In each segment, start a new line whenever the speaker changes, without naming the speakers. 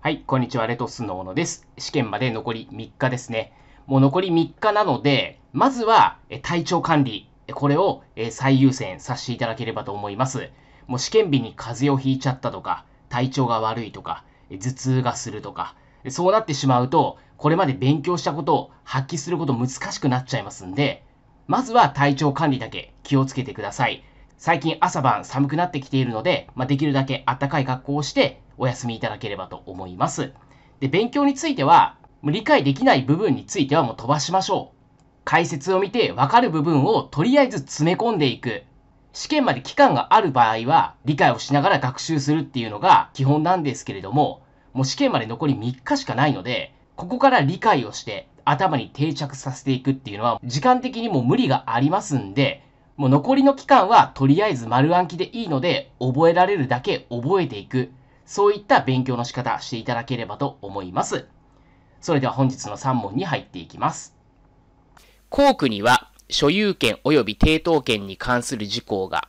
はい、こんにちは、レトスの小野です。試験まで残り3日ですね。もう残り3日なので、まずは体調管理、これを最優先させていただければと思います。もう試験日に風邪をひいちゃったとか、体調が悪いとか、頭痛がするとか、そうなってしまうと、これまで勉強したことを発揮すること難しくなっちゃいますんで、まずは体調管理だけ気をつけてください。最近朝晩寒くなってきているので、まあ、できるだけ暖かい格好をしてお休みいただければと思います。で、勉強については、理解できない部分についてはもう飛ばしましょう。解説を見てわかる部分をとりあえず詰め込んでいく。試験まで期間がある場合は理解をしながら学習するっていうのが基本なんですけれども、もう試験まで残り3日しかないので、ここから理解をして頭に定着させていくっていうのは、時間的にも無理がありますんで、もう残りの期間はとりあえず丸暗記でいいので、覚えられるだけ覚えていく。そういった勉強の仕方していただければと思います。それでは本日の3問に入っていきます。校区には所有権及び抵当権に関する事項が、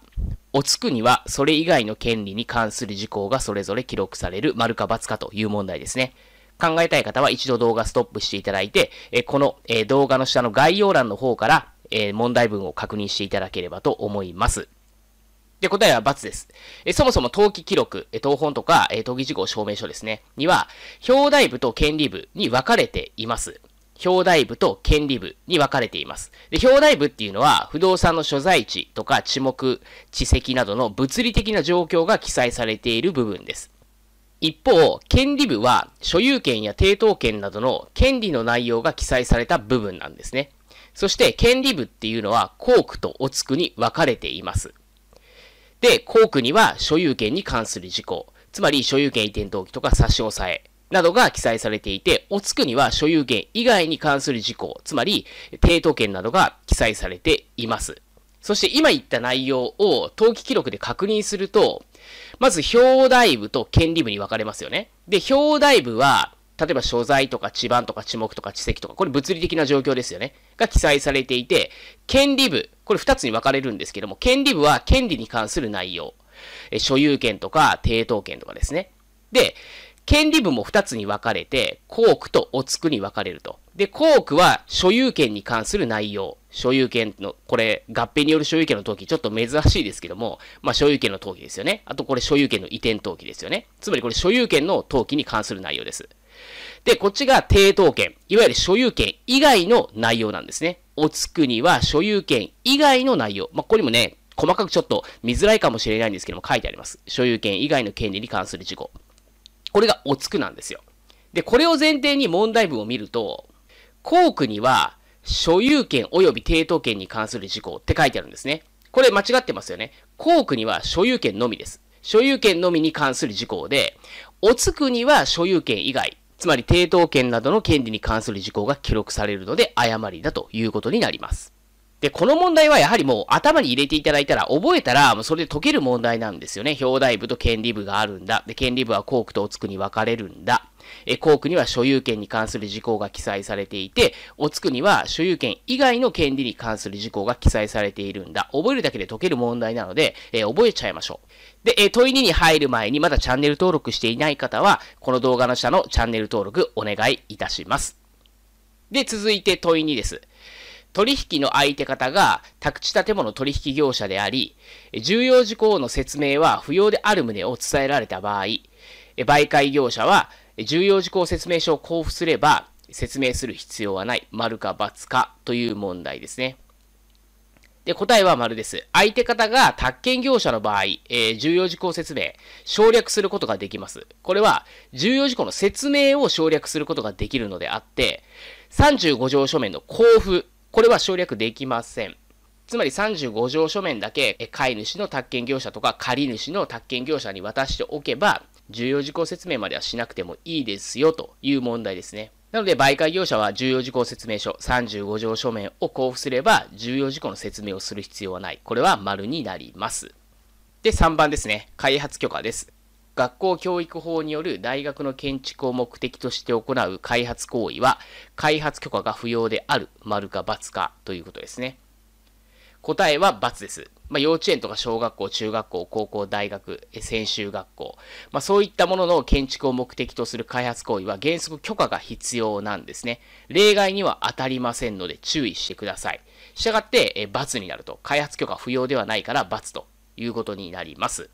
おつくにはそれ以外の権利に関する事項がそれぞれ記録される丸か×かという問題ですね。考えたい方は一度動画ストップしていただいて、えこの、え動画の下の概要欄の方から、え問題文を確認していただければと思います。で、答えは×です。えそもそも登記記録、え登本とか、え登記事項証明書ですね、には、表題部と権利部に分かれています。表題部と権利部に分かれています。で、表題部っていうのは、不動産の所在地とか地目、地籍などの物理的な状況が記載されている部分です。一方、権利部は所有権や抵当権などの権利の内容が記載された部分なんですね。そして権利部っていうのは校区とおつくに分かれています。で、校区には所有権に関する事項、つまり所有権移転登記とか差し押さえなどが記載されていて、おつくには所有権以外に関する事項、つまり抵当権などが記載されています。そして今言った内容を登記記録で確認すると、まず、表題部と権利部に分かれますよね。で、表題部は、例えば所在とか地盤とか地目とか地籍とか、これ物理的な状況ですよね。が記載されていて、権利部、これ2つに分かれるんですけども、権利部は権利に関する内容。え、所有権とか、抵当権とかですね。で、権利部も2つに分かれて、校区とおつくに分かれると。で、校区は所有権に関する内容。所有権の、これ、合併による所有権の登記、ちょっと珍しいですけども、まあ、所有権の登記ですよね。あと、これ、所有権の移転登記ですよね。つまり、これ、所有権の登記に関する内容です。で、こっちが抵当権、いわゆる所有権以外の内容なんですね。おつくには所有権以外の内容。まあ、ここにもね、細かくちょっと見づらいかもしれないんですけども、書いてあります。所有権以外の権利に関する事項。これがおつくなんですよ。で、これを前提に問題文を見ると、校区には所有権及び抵当権に関する事項って書いてあるんですね。これ間違ってますよね。校区には所有権のみです。所有権のみに関する事項で、おつくには所有権以外、つまり抵当権などの権利に関する事項が記録されるので誤りだということになります。で、この問題はやはりもう頭に入れていただいたら、覚えたら、もうそれで解ける問題なんですよね。表題部と権利部があるんだ。で、権利部はー区とおつくに分かれるんだ。え、ー区には所有権に関する事項が記載されていて、おつくには所有権以外の権利に関する事項が記載されているんだ。覚えるだけで解ける問題なので、え覚えちゃいましょう。で、え問い2に入る前にまだチャンネル登録していない方は、この動画の下のチャンネル登録お願いいたします。で、続いて問い2です。取引の相手方が宅地建物取引業者であり、重要事項の説明は不要である旨を伝えられた場合、媒介業者は重要事項説明書を交付すれば説明する必要はない、丸か×かという問題ですね。で、答えは丸です。相手方が宅建業者の場合、えー、重要事項説明、省略することができます。これは、重要事項の説明を省略することができるのであって、35条書面の交付これは省略できません。つまり35条書面だけ、買い主の宅建業者とか借り主の宅建業者に渡しておけば、重要事項説明まではしなくてもいいですよという問題ですね。なので、媒介業者は重要事項説明書35条書面を交付すれば、重要事項の説明をする必要はない。これは丸になります。で、3番ですね。開発許可です。学校教育法による大学の建築を目的として行う開発行為は、開発許可が不要である、丸か×かということですね。答えは×です。まあ、幼稚園とか小学校、中学校、高校、大学、専修学校、まあ、そういったものの建築を目的とする開発行為は原則許可が必要なんですね。例外には当たりませんので注意してください。したがって、×になると、開発許可不要ではないから×ということになります。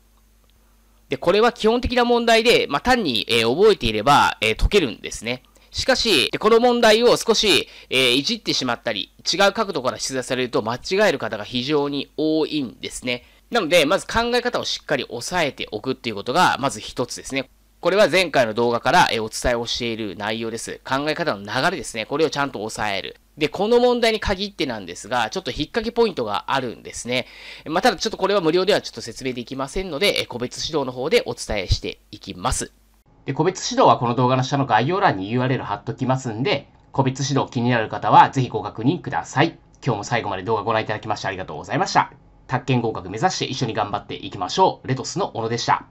で、これは基本的な問題で、まあ、単に、えー、覚えていれば、えー、解けるんですね。しかし、この問題を少し、えー、いじってしまったり、違う角度から出題されると間違える方が非常に多いんですね。なので、まず考え方をしっかり押さえておくっていうことが、まず一つですね。これは前回の動画からお伝えをしている内容です。考え方の流れですね。これをちゃんと抑える。で、この問題に限ってなんですが、ちょっと引っ掛けポイントがあるんですね。まあ、ただちょっとこれは無料ではちょっと説明できませんので、個別指導の方でお伝えしていきます。で、個別指導はこの動画の下の概要欄に URL 貼っときますんで、個別指導気になる方はぜひご確認ください。今日も最後まで動画ご覧いただきましてありがとうございました。宅建合格目指して一緒に頑張っていきましょう。レトスの小野でした。